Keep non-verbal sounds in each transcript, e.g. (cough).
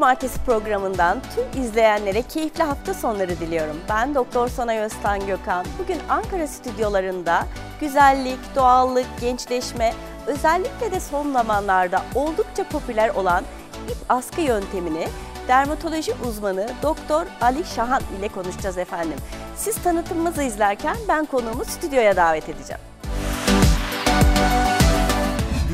Cumartesi programından tüm izleyenlere keyifli hafta sonları diliyorum. Ben Doktor Sonay Öztan Gökhan. Bugün Ankara stüdyolarında güzellik, doğallık, gençleşme, özellikle de son zamanlarda oldukça popüler olan ip askı yöntemini dermatoloji uzmanı Doktor Ali Şahan ile konuşacağız efendim. Siz tanıtımımızı izlerken ben konuğumu stüdyoya davet edeceğim.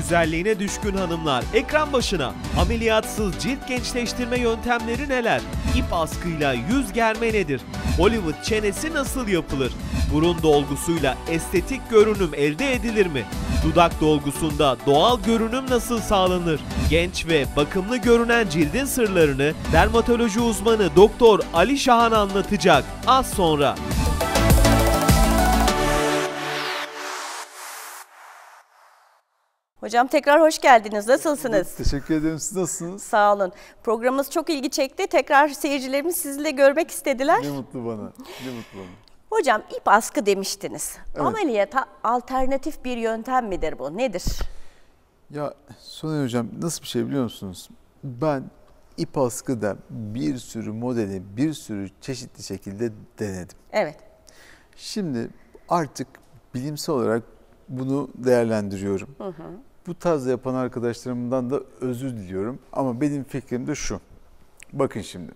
Güzelliğine düşkün hanımlar ekran başına. Ameliyatsız cilt gençleştirme yöntemleri neler? İp askıyla yüz germe nedir? Hollywood çenesi nasıl yapılır? Burun dolgusuyla estetik görünüm elde edilir mi? Dudak dolgusunda doğal görünüm nasıl sağlanır? Genç ve bakımlı görünen cildin sırlarını dermatoloji uzmanı Doktor Ali Şahan anlatacak az sonra. Hocam tekrar hoş geldiniz. Nasılsınız? Teşekkür ederim. Siz nasılsınız? Sağ olun. Programımız çok ilgi çekti. Tekrar seyircilerimiz sizi de görmek istediler. Ne mutlu bana. Ne mutlu bana. Hocam ip askı demiştiniz. Evet. Ameliyata alternatif bir yöntem midir bu? Nedir? Ya Soner Hocam nasıl bir şey biliyor musunuz? Ben ip askıda bir sürü modeli bir sürü çeşitli şekilde denedim. Evet. Şimdi artık bilimsel olarak bunu değerlendiriyorum. Hı hı. Bu tarz yapan arkadaşlarımdan da özür diliyorum. Ama benim fikrim de şu. Bakın şimdi.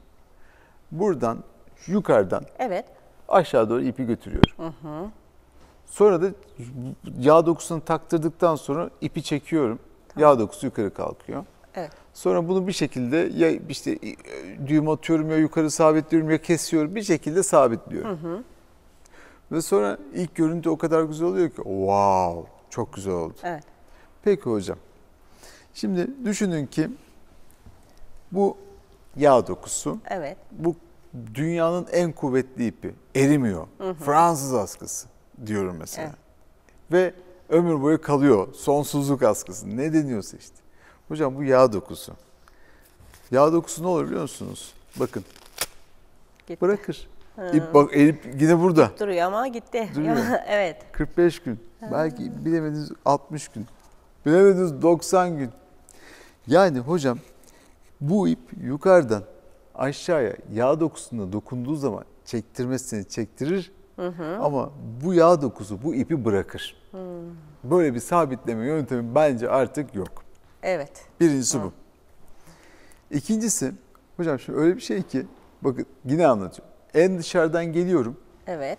Buradan yukarıdan evet. aşağı doğru ipi götürüyorum. Hı hı. Sonra da yağ dokusunu taktırdıktan sonra ipi çekiyorum. Tamam. Yağ dokusu yukarı kalkıyor. Evet. Sonra bunu bir şekilde ya işte e, düğüm atıyorum ya yukarı sabitliyorum ya kesiyorum. Bir şekilde sabitliyorum. Hı hı. Ve sonra ilk görüntü o kadar güzel oluyor ki wow çok güzel oldu. Evet. Peki hocam. Şimdi düşünün ki bu yağ dokusu. Evet. Bu dünyanın en kuvvetli ipi. Erimiyor. Hı hı. Fransız askısı diyorum mesela. Evet. Ve ömür boyu kalıyor. Sonsuzluk askısı. Ne deniyorsa işte. Hocam bu yağ dokusu. Yağ dokusu ne olur biliyor musunuz? Bakın. Gitti. Bırakır. Hı. İp bak erip yine burada. Duruyor ama gitti. Duruyor. (laughs) evet. 45 gün. Hı. Belki bilemediniz 60 gün. Bilemediniz 90 gün. Yani hocam bu ip yukarıdan aşağıya yağ dokusuna dokunduğu zaman çektirmesini çektirir hı hı. ama bu yağ dokusu bu ipi bırakır. Hı. Böyle bir sabitleme yöntemi bence artık yok. Evet. Birincisi hı. bu. İkincisi hocam şimdi öyle bir şey ki bakın yine anlatıyorum. En dışarıdan geliyorum. Evet.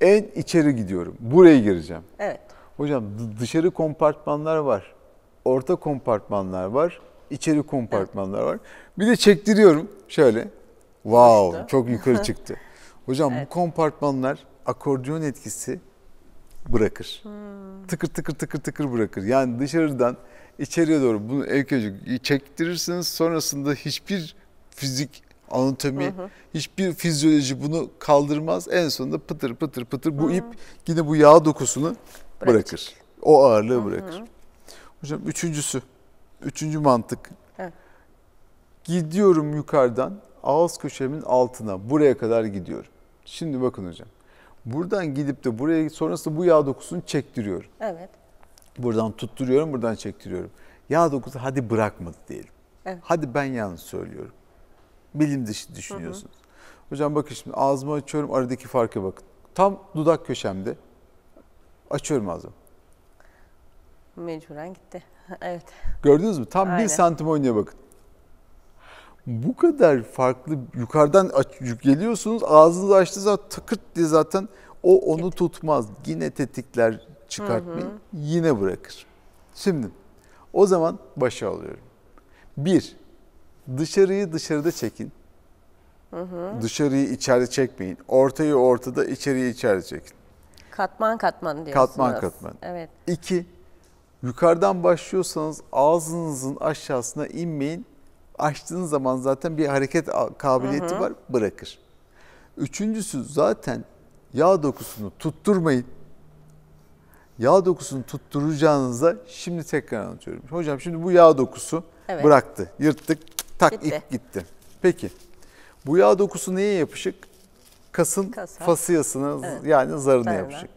En içeri gidiyorum. Buraya gireceğim. Evet. Hocam dışarı kompartmanlar var. Orta kompartmanlar var. içeri kompartmanlar var. Bir de çektiriyorum şöyle. Wow çok yukarı (laughs) çıktı. Hocam evet. bu kompartmanlar akordeon etkisi bırakır. Hmm. Tıkır tıkır tıkır tıkır bırakır. Yani dışarıdan içeriye doğru bunu ekocuk çektirirsiniz. Sonrasında hiçbir fizik anatomi, hı hı. hiçbir fizyoloji bunu kaldırmaz. En sonunda pıtır pıtır pıtır bu hı. ip hmm. yine bu yağ dokusunu bırakır. O ağırlığı Hı-hı. bırakır. Hocam üçüncüsü, üçüncü mantık. Hı. Gidiyorum yukarıdan ağız köşemin altına, buraya kadar gidiyorum. Şimdi bakın hocam. Buradan gidip de buraya sonrasında bu yağ dokusunu çektiriyorum. Evet. Buradan tutturuyorum, buradan çektiriyorum. Yağ dokusu hadi bırakmadı diyelim. Evet. Hadi ben yanlış söylüyorum. Bilim dışı düşünüyorsunuz. Hı hı. Hocam bakın şimdi ağzımı açıyorum aradaki farka bakın. Tam dudak köşemde Açıyorum ağzımı. Mecburen gitti. (laughs) evet. Gördünüz mü? Tam Aynen. bir santim oynuyor bakın. Bu kadar farklı yukarıdan geliyorsunuz ağzınızı açtığınız zaman tıkırt diye zaten o onu Gitti. tutmaz. Yine tetikler çıkartmayın. Yine bırakır. Şimdi o zaman başa alıyorum. Bir, dışarıyı dışarıda çekin. Hı hı. Dışarıyı içeride çekmeyin. Ortayı ortada, içeriği içeride çekin. Katman katman diyorsunuz. Katman katman. Evet. İki, yukarıdan başlıyorsanız ağzınızın aşağısına inmeyin. Açtığınız zaman zaten bir hareket kabiliyeti hı hı. var bırakır. Üçüncüsü zaten yağ dokusunu tutturmayın. Yağ dokusunu tutturacağınıza şimdi tekrar anlatıyorum. Hocam şimdi bu yağ dokusu evet. bıraktı, yırttık, tak gitti. gitti. Peki bu yağ dokusu neye yapışık? kasın Kasa. fasiyasını evet. yani zarını Zarına. yapacak.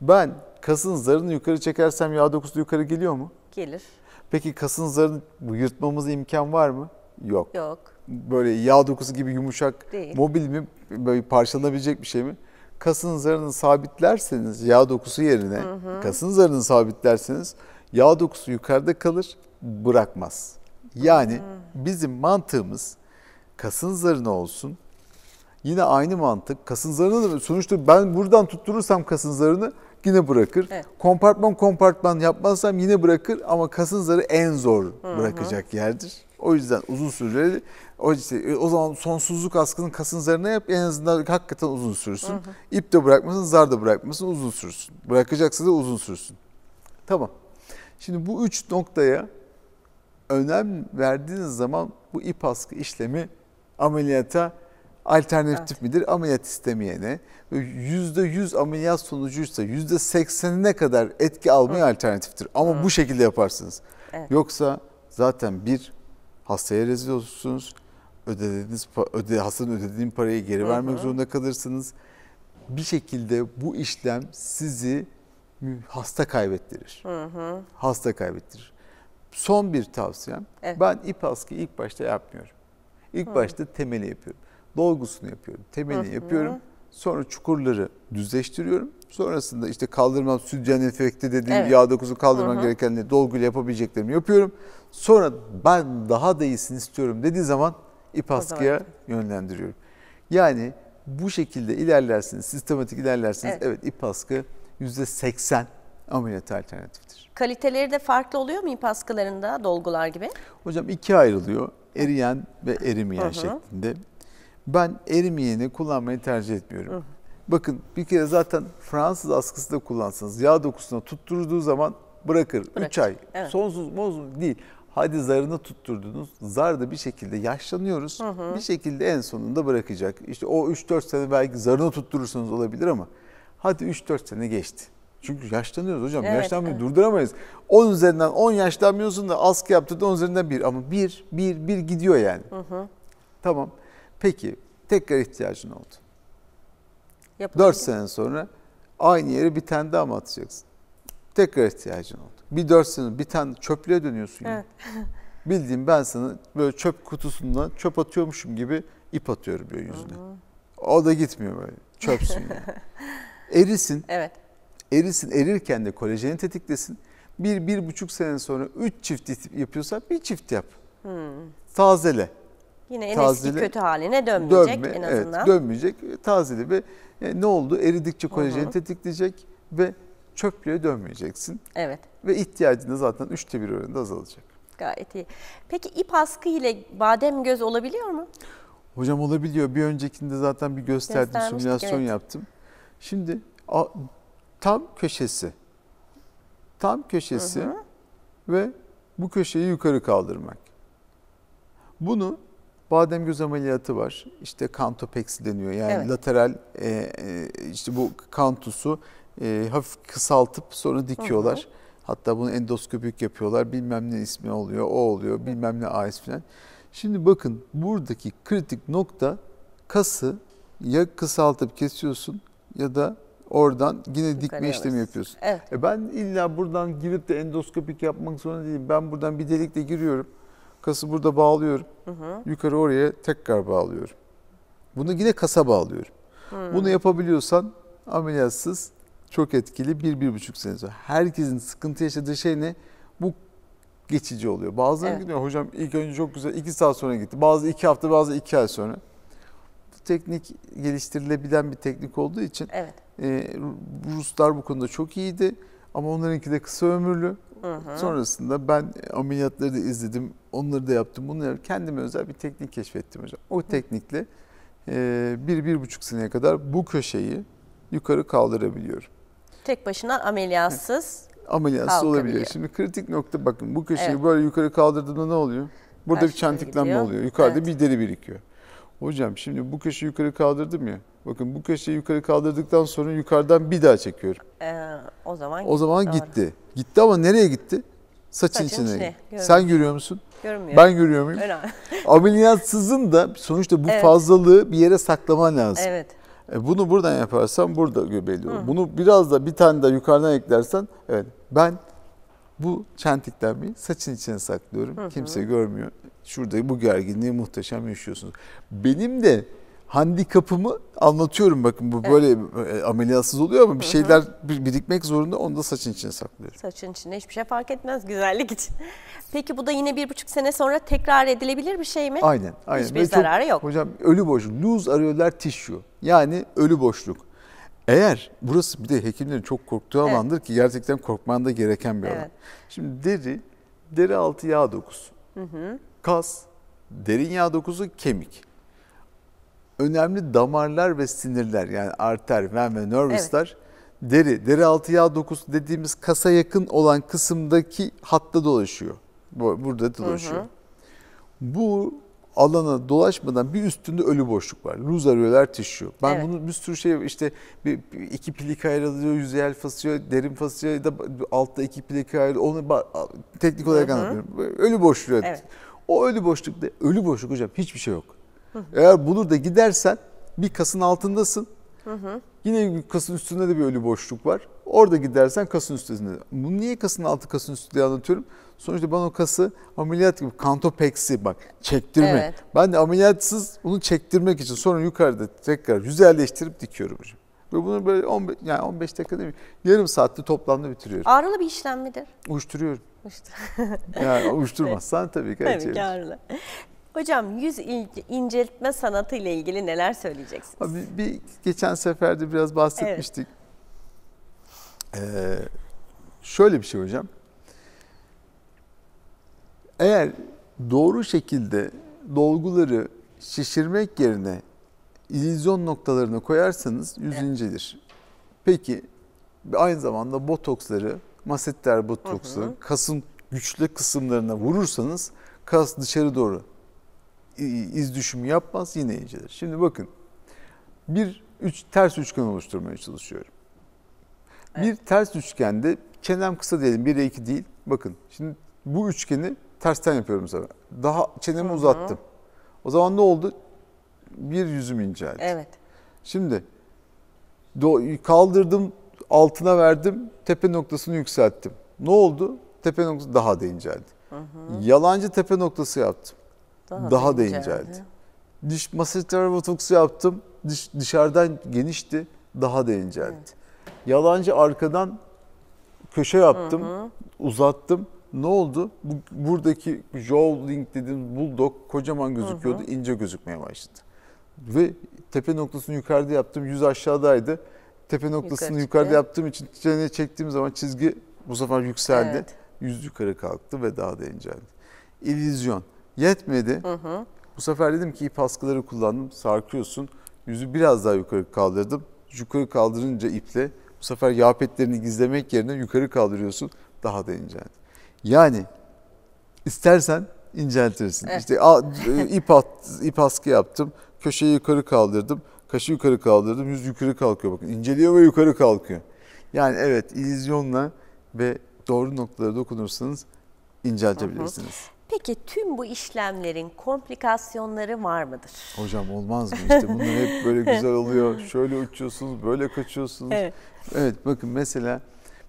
Ben kasın zarını yukarı çekersem yağ dokusu yukarı geliyor mu? Gelir. Peki kasın zarını yırtmamız imkan var mı? Yok. Yok. Böyle yağ dokusu gibi yumuşak, Değil. mobil mi? Böyle parçalanabilecek bir şey mi? Kasın zarını sabitlerseniz yağ dokusu yerine, hı hı. kasın zarını sabitlerseniz yağ dokusu yukarıda kalır, bırakmaz. Yani hı. bizim mantığımız kasın zarını olsun, Yine aynı mantık. Kasın zarını da sonuçta ben buradan tutturursam kasın zarını yine bırakır. Evet. Kompartman kompartman yapmazsam yine bırakır ama kasın zarı en zor Hı-hı. bırakacak yerdir. O yüzden uzun süreli o, işte, e, o zaman sonsuzluk askının kasın zarına yap en azından hakikaten uzun sürsün. Hı-hı. İp de bırakmasın, zar da bırakmasın uzun sürsün. Bırakacaksa da uzun sürsün. Tamam. Şimdi bu üç noktaya önem verdiğiniz zaman bu ip askı işlemi ameliyata alternatif evet. midir? Ameliyat istemeyene. %100 ameliyat sonucuysa %80'ine kadar etki almaya Hı. alternatiftir. Ama Hı. bu şekilde yaparsınız. Evet. Yoksa zaten bir hastaya rezil olursunuz. Ödediğiniz öde, hastanın ödediğin parayı geri Hı. vermek zorunda kalırsınız. Bir şekilde bu işlem sizi hasta kaybettirir. Hı hı. Hasta kaybettirir. Son bir tavsiyem. Evet. Ben ipaskı ilk başta yapmıyorum. İlk hı. başta temeli yapıyorum dolgusunu yapıyorum. Temelini Hı-hı. yapıyorum. Sonra çukurları düzleştiriyorum. Sonrasında işte kaldırmam sütyen efekti dediğim evet. yağ dokusu kaldırmam gerekenleri dolguyla yapabileceklerimi yapıyorum. Sonra ben daha da iyisini istiyorum dediği zaman ip askıya yönlendiriyorum. Yani bu şekilde ilerlersiniz, sistematik ilerlersiniz. Evet, evet ip askı %80 ameliyat alternatiftir. Kaliteleri de farklı oluyor mu ip askılarında dolgular gibi? Hocam iki ayrılıyor. Eriyen ve erimeyen hı hı. şeklinde. Ben erimeyeni kullanmayı tercih etmiyorum. Hı. Bakın bir kere zaten Fransız askısı da kullansanız yağ dokusuna tutturduğu zaman bırakır. 3 ay. Evet. Sonsuz mozum değil. Hadi zarını tutturdunuz. Zar da bir şekilde yaşlanıyoruz. Hı hı. Bir şekilde en sonunda bırakacak. İşte o 3-4 sene belki zarını tutturursanız olabilir ama hadi 3-4 sene geçti. Çünkü yaşlanıyoruz hocam. Evet, Yaşlanmayı evet. durduramayız. 10 üzerinden 10 yaşlanmıyorsun da askı yaptırdı da 10 üzerinden 1. Ama 1, 1, 1 gidiyor yani. Hı hı. Tamam. Peki tekrar ihtiyacın oldu. Yapabilir. 4 sene sonra aynı yeri bir tane daha mı atacaksın? Tekrar ihtiyacın oldu. Bir 4 sene bir tane çöplüğe dönüyorsun. Evet. (laughs) Bildiğim ben sana böyle çöp kutusundan çöp atıyormuşum gibi ip atıyorum böyle yüzüne. Hı-hı. O da gitmiyor böyle. Çöpsün yani. (laughs) Erisin. Evet. Erisin. Erirken de kolajeni tetiklesin. Bir, bir buçuk sene sonra üç çift yapıyorsa bir çift yap. Hmm. Tazele. Yine en tazeli, eski kötü haline dönmeyecek dönme, en azından. Evet, dönmeyecek, tazeli ve e, ne oldu? Eridikçe kolajeni tetikleyecek ve çöplüğe dönmeyeceksin. Evet. Ve ihtiyacında zaten üçte bir oranında azalacak. Gayet iyi. Peki ip askı ile badem göz olabiliyor mu? Hocam olabiliyor. Bir öncekinde zaten bir gösterdim, simülasyon evet. yaptım. Şimdi a, tam köşesi. Tam köşesi hı hı. ve bu köşeyi yukarı kaldırmak. Bunu badem göz ameliyatı var. İşte kantopeksi deniyor. Yani evet. lateral e, e işte bu kantusu e, hafif kısaltıp sonra dikiyorlar. Hı hı. Hatta bunu endoskopik yapıyorlar. Bilmem ne ismi oluyor, o oluyor, bilmem ne AIS falan. Şimdi bakın buradaki kritik nokta kası ya kısaltıp kesiyorsun ya da oradan yine dikme işlemi yapıyorsun. Evet. E ben illa buradan girip de endoskopik yapmak zorunda değilim. Ben buradan bir delikle giriyorum kası burada bağlıyorum. Hı hı. Yukarı oraya tekrar bağlıyorum. Bunu yine kasa bağlıyorum. Hı. Bunu yapabiliyorsan ameliyatsız çok etkili bir, bir buçuk sene sonra. Herkesin sıkıntı yaşadığı şey ne? Bu geçici oluyor. Bazıları evet. gidiyor hocam ilk önce çok güzel iki saat sonra gitti. Bazı iki hafta bazı iki ay sonra. Bu teknik geliştirilebilen bir teknik olduğu için evet. e, Ruslar bu konuda çok iyiydi. Ama onlarınki de kısa ömürlü. Hı hı. Sonrasında ben ameliyatları da izledim, onları da yaptım. Bunları kendime özel bir teknik keşfettim hocam. O teknikle e, bir, bir buçuk seneye kadar bu köşeyi yukarı kaldırabiliyorum. Tek başına ameliyatsız Ameliyatsız olabiliyor. Şimdi kritik nokta bakın bu köşeyi Evet. böyle yukarı kaldırdığında ne oluyor? Burada bir Karşıya gidiyor. oluyor. Yukarıda Evet. bir deri birikiyor. Hocam şimdi bu köşeyi yukarı kaldırdım ya. Bakın bu köşeyi yukarı kaldırdıktan sonra yukarıdan bir daha çekiyorum. Ee, o zaman O zaman gitti. gitti. Gitti ama nereye gitti? Saçın, Saçın içine. içine. Sen görüyor musun? Görmüyorum. Ben görüyor muyum? (laughs) Ameliyatsızın da sonuçta bu Evet. fazlalığı bir yere saklaman lazım. Evet. E, Bunu buradan yaparsan burada göbeli olur. Bunu biraz da bir tane daha yukarıdan eklersen evet ben bu çentiklenmeyi saçın içine saklıyorum. Kimse görmüyor. Şurada bu gerginliği muhteşem yaşıyorsunuz. Benim de handikapımı anlatıyorum bakın bu böyle evet. ameliyatsız oluyor ama bir şeyler birikmek zorunda onu da saçın içine saklıyorum. Saçın içine hiçbir şey fark etmez güzellik için. Peki bu da yine bir buçuk sene sonra tekrar edilebilir bir şey mi? Aynen. aynen. Hiçbir Ve zararı çok, yok. Hocam ölü boşluk. Loose areolar tissue yani ölü boşluk. Eğer burası bir de hekimlerin çok korktuğu evet. alandır ki gerçekten korkman da gereken bir evet. alan. Şimdi deri, deri altı yağ dokusu. Hı hı. Kas, derin yağ dokusu kemik önemli damarlar ve sinirler yani arter, ven ve nervouslar evet. deri, deri altı yağ dokusu dediğimiz kasa yakın olan kısımdaki hatta dolaşıyor. Burada dolaşıyor. Hı hı. Bu alana dolaşmadan bir üstünde ölü boşluk var. Ruzaryöler tissue. Ben evet. bunu bir sürü şey işte bir, iki pilik ayrılıyor, yüzeyel fasıyor, derin fasıyor da altta iki pilik ayrılıyor. Onu teknik olarak Hı-hı. anlatmıyorum. Ölü boşluk Evet. O ölü boşlukta, ölü boşluk hocam hiçbir şey yok. Hı hı. Eğer bulur da gidersen bir kasın altındasın. Hı hı. Yine kasın üstünde de bir ölü boşluk var. Orada gidersen kasın üstünde. Bunu niye kasın altı kasın üstü diye anlatıyorum. Sonuçta ben o kası ameliyat gibi kantopeksi bak çektirme. Evet. Ben de ameliyatsız bunu çektirmek için sonra yukarıda tekrar güzelleştirip dikiyorum hocam. Ve bunu böyle 15, yani 15 dakika değil mi? Yarım saatte toplamda bitiriyorum. Ağrılı bir işlem midir? Uyuşturuyorum. Uyuştur. (laughs) yani uyuşturmazsan tabii ki. Tabii ki ağrılı. Hocam yüz inceltme sanatı ile ilgili neler söyleyeceksiniz? Abi, bir geçen seferde biraz bahsetmiştik. Evet. Ee, şöyle bir şey hocam. Eğer doğru şekilde dolguları şişirmek yerine illüzyon noktalarını koyarsanız yüz evet. incelir. Peki aynı zamanda botoksları, masetter botoksları, hı hı. kasın güçlü kısımlarına vurursanız kas dışarı doğru iz düşümü yapmaz yine inceler. Şimdi bakın bir üç, ters üçgen oluşturmaya çalışıyorum. Evet. Bir ters üçgende çenem kısa diyelim 1'e 2 değil. Bakın şimdi bu üçgeni tersten yapıyorum sana. Daha çenemi Hı-hı. uzattım. O zaman ne oldu? Bir yüzüm inceldi. Evet. Şimdi kaldırdım altına verdim tepe noktasını yükselttim. Ne oldu? Tepe noktası daha da inceldi. Hı hı. Yalancı tepe noktası yaptım. Daha, daha da inceldi. Diş masajlar botoksu yaptım. Diş, dışarıdan genişti. Daha da inceldi. Evet. Yalancı arkadan köşe yaptım. Hı hı. Uzattım. Ne oldu? Bu, buradaki jowling dediğimiz bulldog kocaman gözüküyordu. Hı hı. ince gözükmeye başladı. Ve tepe noktasını yukarıda yaptım. Yüz aşağıdaydı. Tepe noktasını Yukarı yukarıda çıktı. yaptığım için çene çektiğim zaman çizgi bu sefer yükseldi. Evet. Yüz yukarı kalktı ve daha da inceldi. İllüzyon. Yetmedi. Hı hı. Bu sefer dedim ki ip askıları kullandım. Sarkıyorsun. Yüzü biraz daha yukarı kaldırdım. Yukarı kaldırınca iple bu sefer yapetlerini gizlemek yerine yukarı kaldırıyorsun. Daha da inceldi. Yani istersen inceltirsin. Evet. İşte a, e, ip, at, (laughs) ip askı yaptım. Köşeyi yukarı kaldırdım. Kaşı yukarı kaldırdım. Yüz yukarı kalkıyor. Bakın inceliyor ve yukarı kalkıyor. Yani evet illüzyonla ve doğru noktalara dokunursanız inceltebilirsiniz. Hı hı. Peki tüm bu işlemlerin komplikasyonları var mıdır? Hocam olmaz mı? işte, bunlar hep böyle (laughs) güzel oluyor. Şöyle uçuyorsunuz, böyle kaçıyorsunuz. Evet. evet bakın mesela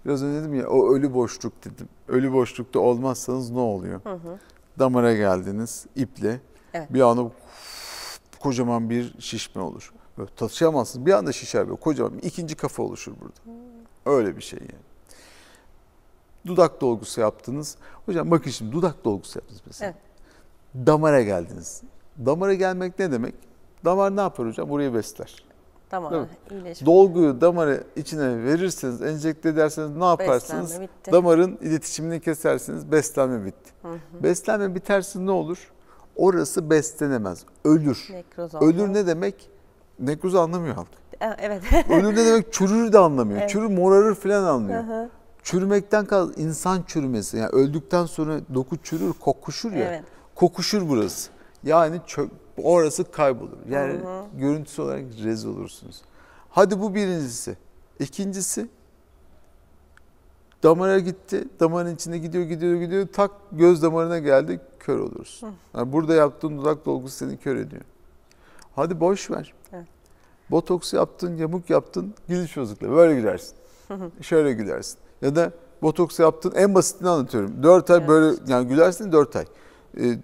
biraz önce dedim ya o ölü boşluk dedim. Ölü boşlukta olmazsanız ne oluyor? Hı hı. Damara geldiniz iple evet. bir anda uf, kocaman bir şişme olur. Böyle taşıyamazsınız. Bir anda şişer böyle kocaman. İkinci kafa oluşur burada. Hı. Hmm. Öyle bir şey yani dudak dolgusu yaptınız. Hocam bakın şimdi dudak dolgusu yaptınız mesela. Evet. Damara geldiniz. Damara gelmek ne demek? Damar ne yapar hocam? Burayı besler. Tamam. Dolguyu damarı içine verirseniz, enjekte ederseniz ne yaparsınız? Damarın iletişimini kesersiniz, beslenme bitti. Hı hı. Beslenme biterse ne olur? Orası beslenemez, ölür. Nekroz ölür ne demek? Nekroz anlamıyor halk. E, evet. ölür ne demek? Çürür de anlamıyor. (laughs) Evet. Çürür morarır falan anlıyor. Hı hı. Çürümekten kal insan çürümesi. Yani öldükten sonra doku çürür, kokuşur ya. Evet. Kokuşur burası. Yani çök, orası kaybolur. Yani hı hı. görüntüsü olarak rez olursunuz. Hadi bu birincisi. İkincisi damara gitti. Damarın içinde gidiyor gidiyor gidiyor tak göz damarına geldi kör olursun. Yani burada yaptığın dudak dolgusu seni kör ediyor. Hadi boş ver. Evet. Botoks yaptın, yamuk yaptın, gülüş bozukluğu. Böyle gülersin. Şöyle gülersin. Ya da botoks yaptın en basitini anlatıyorum. 4 ay evet. böyle yani gülersin 4 ay. E,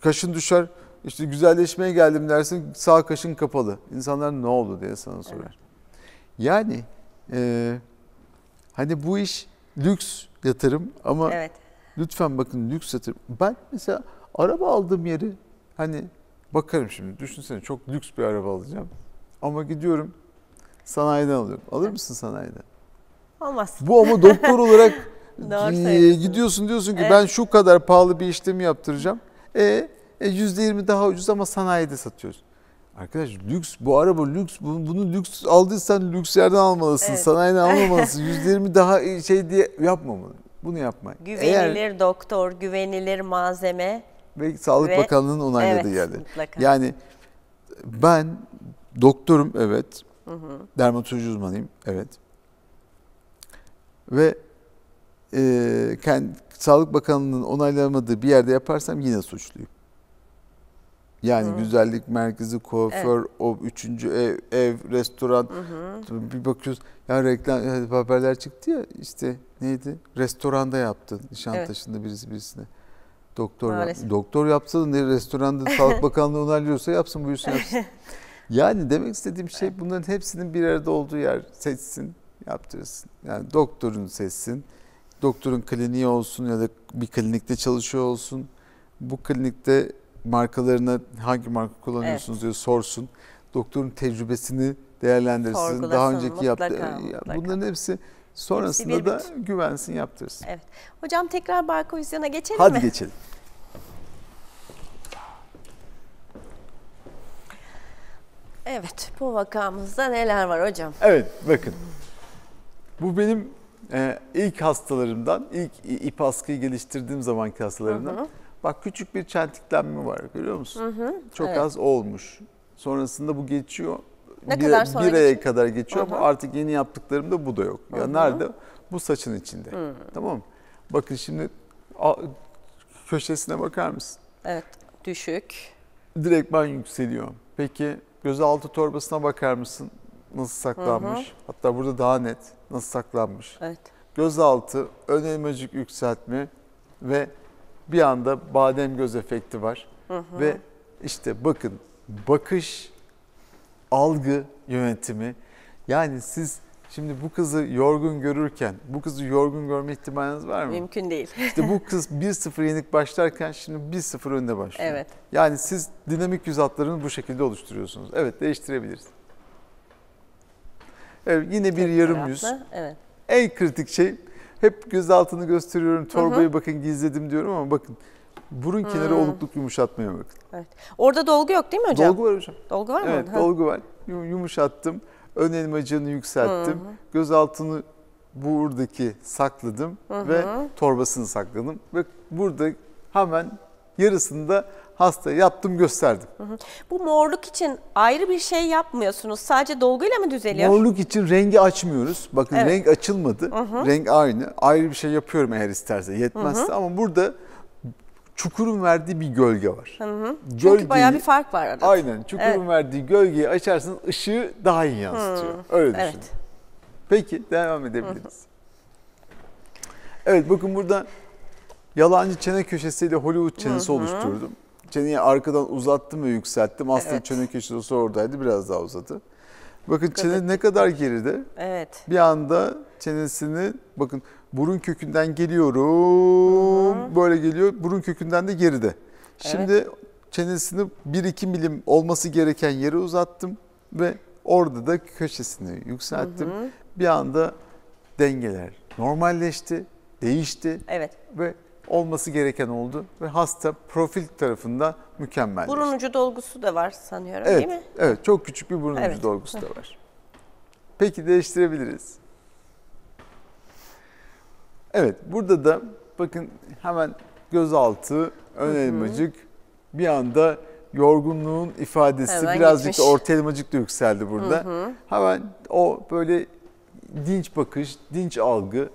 kaşın düşer. işte güzelleşmeye geldim dersin sağ kaşın kapalı. İnsanlar ne oldu diye sana sorar. Evet. Yani e, hani bu iş lüks yatırım ama evet. lütfen bakın lüks yatırım. Ben mesela araba aldığım yeri hani bakarım şimdi düşünsene çok lüks bir araba alacağım. Ama gidiyorum sanayiden alıyorum. Alır mısın sanayiden? Olmaz. Bu ama doktor olarak (laughs) e, gidiyorsun diyorsun ki evet. ben şu kadar pahalı bir işlemi yaptıracağım. E, e %20 daha ucuz ama sanayide satıyoruz. Arkadaş lüks bu araba lüks bunu, bunu lüks aldıysan lüks yerden almalısın evet. sanayiden (laughs) almamalısın %20 daha e, şey diye yapmamalı bunu yapma. Güvenilir Eğer, doktor güvenilir malzeme ve Sağlık ve, Bakanlığı'nın onayladığı evet, yerde. Yani ben doktorum evet hı hı. dermatoloji uzmanıyım evet ve e, kendi, Sağlık Bakanlığı'nın onaylamadığı bir yerde yaparsam yine suçluyum. Yani Hı. güzellik merkezi, kuaför, evet. o üçüncü ev, ev restoran. Hı hı. Bir bakıyoruz ya reklam haberler çıktı ya işte neydi? Restoranda yaptı. Nişantaşı'nda evet. birisi birisine. Doktor doktor yapsa da ne restoranda (laughs) Sağlık Bakanlığı onaylıyorsa yapsın buyursun yapsın. (laughs) yani demek istediğim şey bunların hepsinin bir arada olduğu yer seçsin yaptırırsın. Yani doktorun sessin, doktorun kliniği olsun ya da bir klinikte çalışıyor olsun. Bu klinikte markalarına hangi marka kullanıyorsunuz evet. diye sorsun. Doktorun tecrübesini değerlendirsin. Sorgulasın, Daha önceki yaptığı bunların hepsi sonrasında hepsi bir da bütün. güvensin yaptırırsın. Evet. Hocam tekrar barko geçelim Hadi mi? Hadi geçelim. Evet, bu vakamızda neler var hocam? Evet, bakın. Bu benim e, ilk hastalarımdan, ilk ip askıyı geliştirdiğim zamanki hastalarımdan. Hı hı. Bak küçük bir çentiklenme var görüyor musun? Hı hı. Çok evet. az olmuş. Sonrasında bu geçiyor. Ne bir, kadar sonra Bir aya kadar geçiyor hı hı. ama artık yeni yaptıklarımda bu da yok. Ya hı hı. nerede? Bu saçın içinde. Hı. Tamam mı? Bakın şimdi a, köşesine bakar mısın? Evet düşük. ben yükseliyorum. Peki gözaltı torbasına bakar mısın? nasıl saklanmış. Hı hı. Hatta burada daha net nasıl saklanmış. Evet. Gözaltı, ön elmacık yükseltme ve bir anda badem göz efekti var. Hı hı. Ve işte bakın bakış, algı yönetimi. Yani siz şimdi bu kızı yorgun görürken bu kızı yorgun görme ihtimaliniz var mı? Mümkün değil. İşte bu kız 1-0 (laughs) yenik başlarken şimdi 1-0 önde başlıyor. Evet. Yani siz dinamik yüz hatlarını bu şekilde oluşturuyorsunuz. Evet değiştirebiliriz. Evet, yine bir Tek yarım yüz. Evet. En kritik şey hep gözaltını gösteriyorum. Torbayı Hı-hı. bakın gizledim diyorum ama bakın burun kenarı hı olukluk yumuşatmaya bakın. Evet. Orada dolgu yok değil mi hocam? Dolgu var hocam. Dolgu var mı? Evet, dolgu var. Yumuşattım. Ön elmacığını yükselttim. Hı-hı. Gözaltını buradaki sakladım Hı-hı. ve torbasını sakladım ve burada hemen yarısında hasta yaptım gösterdim. Bu morluk için ayrı bir şey yapmıyorsunuz. Sadece dolguyla mı düzeliyor? Morluk için rengi açmıyoruz. Bakın evet. renk açılmadı. Hı hı. Renk aynı. Ayrı bir şey yapıyorum eğer isterse. Yetmezse hı hı. ama burada çukurun verdiği bir gölge var. Hı hı. Çünkü Gölgeyi, Çünkü bayağı bir fark var arada. Aynen. Çukurun evet. verdiği gölgeyi açarsanız ışığı daha iyi yansıtıyor. Hı. Öyle düşünün. Evet. Peki devam edebiliriz. Hı hı. Evet bakın burada Yalancı çene köşesiyle Hollywood çenesi oluşturdum. Çeneyi arkadan uzattım ve yükselttim. Aslında evet. çene köşesi oradaydı biraz daha uzadı. Bakın Dikkat çene ne kadar geride. Evet. Bir anda çenesini bakın burun kökünden geliyorum. Hı-hı. Böyle geliyor. Burun kökünden de geride. Şimdi evet. çenesini 1-2 milim olması gereken yere uzattım ve orada da köşesini yükselttim. Hı-hı. Bir anda dengeler normalleşti, değişti. Evet. Ve olması gereken oldu ve hasta profil tarafında mükemmel. Burun ucu dolgusu da var sanıyorum evet, değil mi? Evet çok küçük bir burun evet. ucu dolgusu da var. Peki değiştirebiliriz. Evet burada da bakın hemen gözaltı, ön elmacık bir anda yorgunluğun ifadesi hemen birazcık gitmiş. orta elmacık da yükseldi burada. Hı hı. Hemen o böyle dinç bakış, dinç algı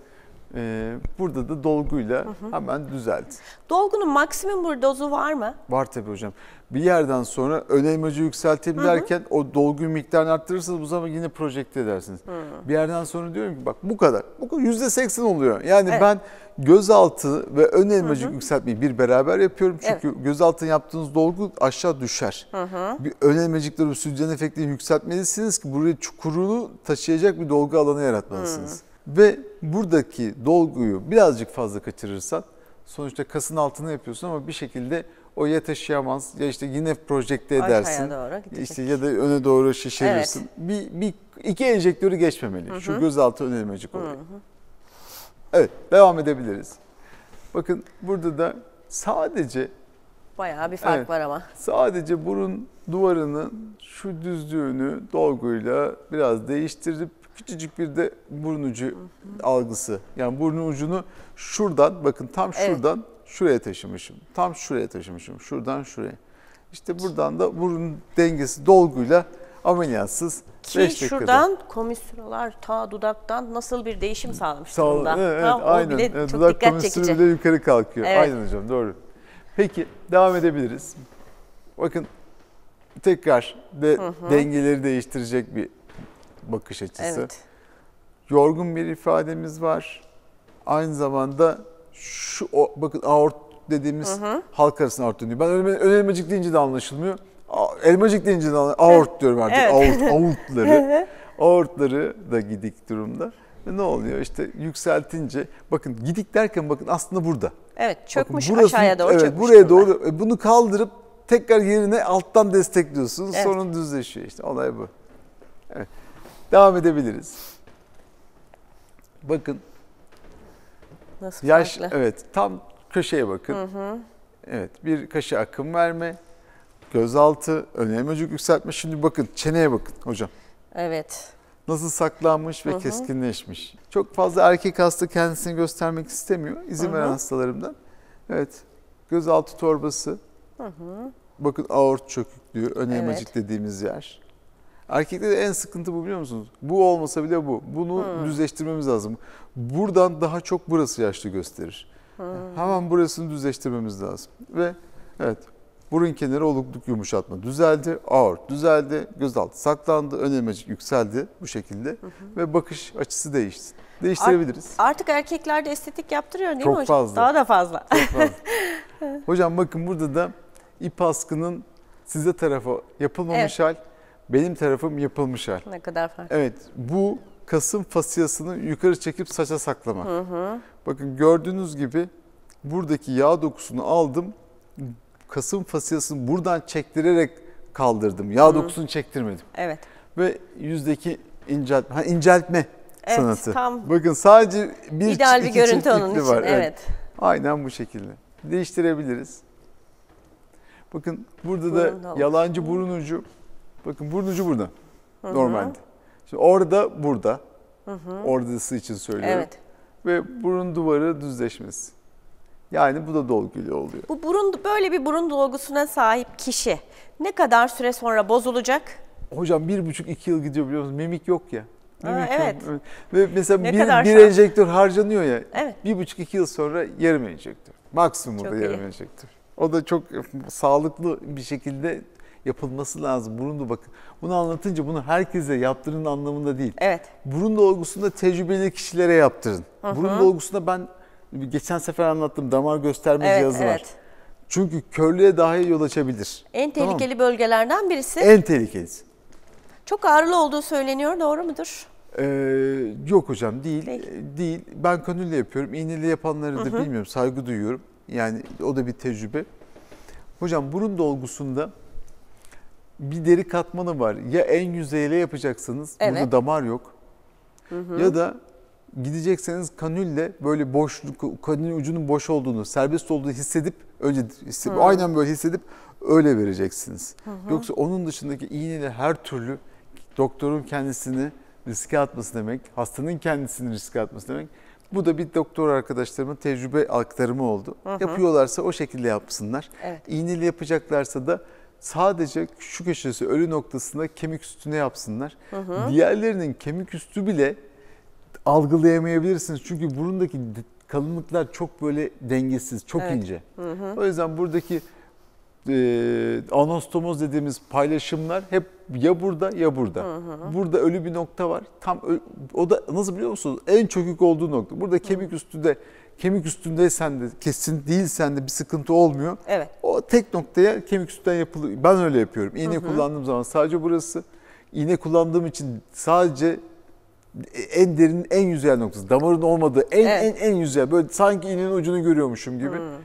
ee, burada da dolguyla hı hı. hemen düzelt. Dolgunun maksimum dozu var mı? Var tabii hocam. Bir yerden sonra önem acı yükseltelim hı hı. o dolgu miktarını arttırırsanız bu zaman yine projekte edersiniz. Hı. Bir yerden sonra diyorum ki bak bu kadar. Bu kadar %80 oluyor. Yani evet. ben gözaltı ve ön elmacık yükseltmeyi bir beraber yapıyorum. Çünkü evet. gözaltı yaptığınız dolgu aşağı düşer. Hı hı. Bir ön elmacıkları, sütyen efektleri yükseltmelisiniz ki burayı çukurunu taşıyacak bir dolgu alanı yaratmalısınız. Hı. Ve buradaki dolguyu birazcık fazla kaçırırsan sonuçta kasın altını yapıyorsun ama bir şekilde o ya taşıyamaz ya işte yine projekte edersin. Doğru gidecek. işte ya da öne doğru şişirirsin. Evet. Bir, bir iki enjektörü geçmemeli. Hı hı. Şu gözaltı önerilmecik oluyor. Evet devam edebiliriz. Bakın burada da sadece bayağı bir fark evet, var ama. Sadece burun duvarının şu düzlüğünü dolguyla biraz değiştirip küçücük bir de burun ucu hı hı. algısı. Yani burun ucunu şuradan bakın tam şuradan evet. şuraya taşımışım. Tam şuraya taşımışım. Şuradan şuraya. İşte buradan da burun dengesi dolguyla ameliyatsız ki Beş şuradan komisyonlar ta dudaktan nasıl bir değişim sağlamış Sağ, durumda. Evet, ha, aynen. Bile evet, çok dudak komisyonu bile yukarı kalkıyor. Evet. Aynen hocam doğru. Peki devam edebiliriz. Bakın tekrar de, hı hı. dengeleri değiştirecek bir bakış açısı. Evet. Yorgun bir ifademiz var. Aynı zamanda şu o, bakın aort dediğimiz hı hı. halk arasında aort dönüyor. Ben ön, ön elmacık deyince de anlaşılmıyor. Elmacık deyince de aort diyorum artık. Evet. Aort, aortları. (laughs) aortları da gidik durumda. Ve ne oluyor işte yükseltince bakın gidik derken bakın aslında burada. Evet çökmüş bakın, burası, aşağıya doğru evet, çökmüş. Buraya durumda. doğru e, bunu kaldırıp tekrar yerine alttan destekliyorsunuz. Evet. Sonra düzleşiyor işte olay bu. Evet. Devam edebiliriz. Bakın. Nasıl yaş, farklı? Evet tam köşeye bakın. Hı hı. Evet bir kaşı akım verme, gözaltı, önemli yükseltme. Şimdi bakın çeneye bakın hocam. Evet nasıl saklanmış ve hı hı. keskinleşmiş. Çok fazla erkek hasta kendisini göstermek istemiyor. İzin veren hastalarımdan. Evet. Gözaltı torbası. Hı hı. Bakın aort çöküklüğü, önemacık evet. dediğimiz yer. Erkekte de en sıkıntı bu biliyor musunuz? Bu olmasa bile bu. Bunu hmm. düzleştirmemiz lazım. Buradan daha çok burası yaşlı gösterir. Hmm. Hemen burasını düzleştirmemiz lazım. Ve evet burun kenarı olukluk yumuşatma düzeldi. Aort düzeldi. Gözaltı saklandı. Önemecik yükseldi bu şekilde. Hı Ve bakış açısı değişti. Değiştirebiliriz. Artık erkekler de estetik yaptırıyor değil çok mi hocam? Fazla. Daha da fazla. Çok fazla. (laughs) hocam bakın burada da ip askının size tarafa yapılmamış evet. hal benim tarafım yapılmış hal. Ne kadar farklı. Evet bu kasım fasiyasını yukarı çekip saça saklamak. Hı hı. Bakın gördüğünüz gibi buradaki yağ dokusunu aldım. Kasım fasiyasını buradan çektirerek kaldırdım. Yağ hı. dokusunu çektirmedim. Evet. Ve yüzdeki inceltme, ha, inceltme evet, sanatı. Tam Bakın sadece bir ideal bir görüntü onun için. Var. Evet. evet. Aynen bu şekilde. Değiştirebiliriz. Bakın burada burun da yalancı burun ucu Bakın burun ucu burada Hı-hı. normalde. Şimdi orada burada. Hı-hı. Oradası için söylüyorum. Evet. Ve burun duvarı düzleşmesi. Yani bu da dolgülü oluyor. Bu burun böyle bir burun dolgusuna sahip kişi ne kadar süre sonra bozulacak? Hocam bir buçuk iki yıl gidiyor biliyor musunuz? Mimik yok ya. Mimik Aa, evet. Yok. Ve mesela bir, bir enjektör harcanıyor ya. Evet. Bir buçuk iki yıl sonra yarım enjektör. Maksimum da yarım enjektör. O da çok sağlıklı bir şekilde yapılması lazım. Burun da bakın. Bunu anlatınca bunu herkese yaptırın anlamında değil. Evet. Burun dolgusunda tecrübeli kişilere yaptırın. Hı-hı. Burun dolgusunda ben geçen sefer anlattım damar gösterme evet, cihazı evet. var. Çünkü körlüğe dahi yol açabilir. En tehlikeli tamam. bölgelerden birisi. En tehlikelisi. Çok ağrılı olduğu söyleniyor doğru mudur? Ee, yok hocam değil. Değil. Ee, değil. Ben kanülle yapıyorum. İğneli yapanları da Hı-hı. bilmiyorum. Saygı duyuyorum. Yani o da bir tecrübe. Hocam burun dolgusunda bir deri katmanı var. Ya en yüzeyle yapacaksınız, evet. burada damar yok. Hı hı. Ya da gidecekseniz kanülle böyle boşluk, kanülün ucunun boş olduğunu, serbest olduğunu hissedip önce hissedip, aynen böyle hissedip öyle vereceksiniz. Hı hı. Yoksa onun dışındaki iğneyle her türlü doktorun kendisini riske atması demek, hastanın kendisini riske atması demek. Bu da bir doktor arkadaşlarımın tecrübe aktarımı oldu. Hı hı. Yapıyorlarsa o şekilde yapsınlar. Evet. İğneyle yapacaklarsa da sadece şu köşesi ölü noktasında kemik üstüne yapsınlar. Hı hı. Diğerlerinin kemik üstü bile algılayamayabilirsiniz. Çünkü burundaki kalınlıklar çok böyle dengesiz, çok evet. ince. Hı hı. O yüzden buradaki e, anastomoz dediğimiz paylaşımlar hep ya burada ya burada. Hı hı. Burada ölü bir nokta var. Tam o da nasıl biliyor musunuz? En çökük olduğu nokta. Burada kemik üstü de kemik üstündeysen de kesin değilsen de bir sıkıntı olmuyor. Evet. O tek noktaya kemik üstünden yapılıyor. Ben öyle yapıyorum. İğne hı hı. kullandığım zaman sadece burası. İğne kullandığım için sadece en derin en yüzey noktası. Damarın olmadığı en evet. en en yüzey. Böyle sanki iğnenin ucunu görüyormuşum gibi. Hı.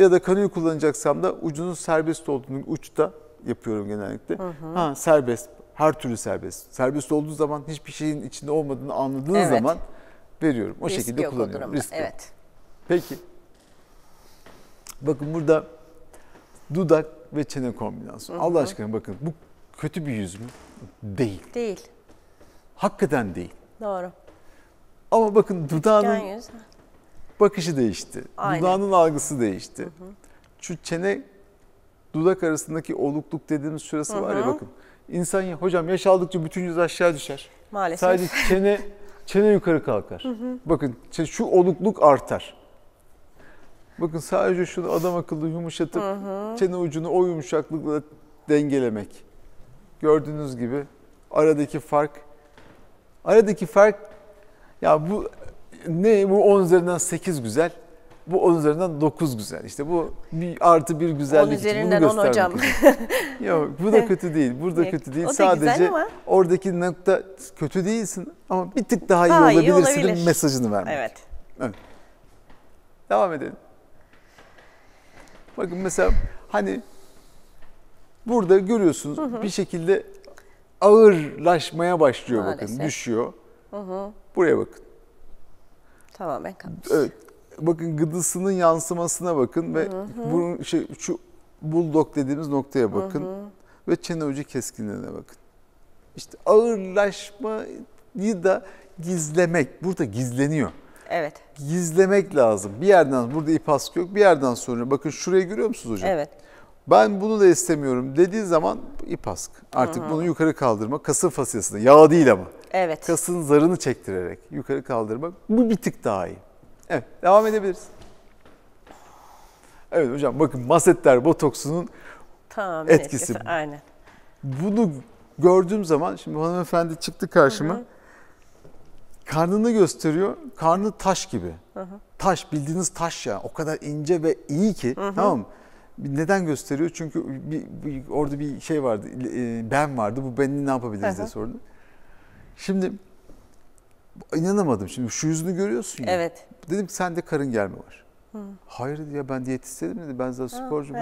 Ya da kanıyı kullanacaksam da ucunun serbest olduğunu uçta yapıyorum genellikle. Hı hı. Ha serbest. Her türlü serbest. Serbest olduğu zaman hiçbir şeyin içinde olmadığını anladığın evet. zaman veriyorum. O Risk şekilde kullanıyorum. O Risk evet. Yok. Peki. Bakın burada dudak ve çene kombinasyonu. Hı hı. Allah aşkına bakın bu kötü bir yüz mü? Değil. Değil. Hakikaten değil. Doğru. Ama bakın dudağının yüz. bakışı değişti. Aynen. Dudağının algısı değişti. Hı hı. Şu çene dudak arasındaki olukluk dediğimiz süresi hı hı. var ya bakın. İnsan ya, hocam yaş aldıkça bütün yüz aşağı düşer. Maalesef. Sadece çene çene yukarı kalkar. Hı hı. Bakın şu olukluk artar. Bakın sadece şunu adam akıllı yumuşatıp hı hı. çene ucunu o yumuşaklıkla dengelemek. Gördüğünüz gibi aradaki fark aradaki fark ya bu ne bu 10 üzerinden 8 güzel. Bu 10 üzerinden 9 güzel. İşte bu bir artı bir güzellik 10 üzerinden için bunu 10 hocam. Yok bu da kötü değil. Burada kötü değil. O Sadece oradaki nokta kötü değilsin ama bir tık daha iyi, daha olabilirsin iyi mesajını vermek. Evet. evet. Devam edelim. Bakın mesela hani burada görüyorsunuz hı hı. bir şekilde ağırlaşmaya başlıyor Maalesef. bakın düşüyor. Hı hı. Buraya bakın. Tamamen kalmış. Evet. Bakın gıdısının yansımasına bakın ve hı hı. Bunun şey, şu bulldog dediğimiz noktaya bakın. Hı hı. Ve çene ucu keskinliğine bakın. İşte ağırlaşmayı da gizlemek. Burada gizleniyor. Evet. Gizlemek lazım. Bir yerden burada ip askı yok. Bir yerden sonra bakın şurayı görüyor musunuz hocam? Evet. Ben bunu da istemiyorum dediği zaman ip askı. Artık Hı-hı. bunu yukarı kaldırma kasın fasulyesinde. Yağ değil ama. Evet. Kasın zarını çektirerek yukarı kaldırmak bu bir tık daha iyi. Evet devam edebiliriz. Evet hocam bakın masetler botoksunun tamam, etkisi. etkisi. Aynen. Bunu gördüğüm zaman şimdi hanımefendi çıktı karşıma. Hı-hı karnını gösteriyor. Karnı taş gibi. Hı hı. Taş bildiğiniz taş ya. O kadar ince ve iyi ki hı hı. tamam mı? Neden gösteriyor? Çünkü bir, bir, orada bir şey vardı. E, ben vardı. Bu beni ne yapabiliriz hı hı. diye sordu. Şimdi inanamadım. Şimdi şu yüzünü görüyorsun ya. Evet. Dedim ki sende karın gelme var. Hı. Hayır ya ben diyet istedim dedi. Ben zaten sporcu.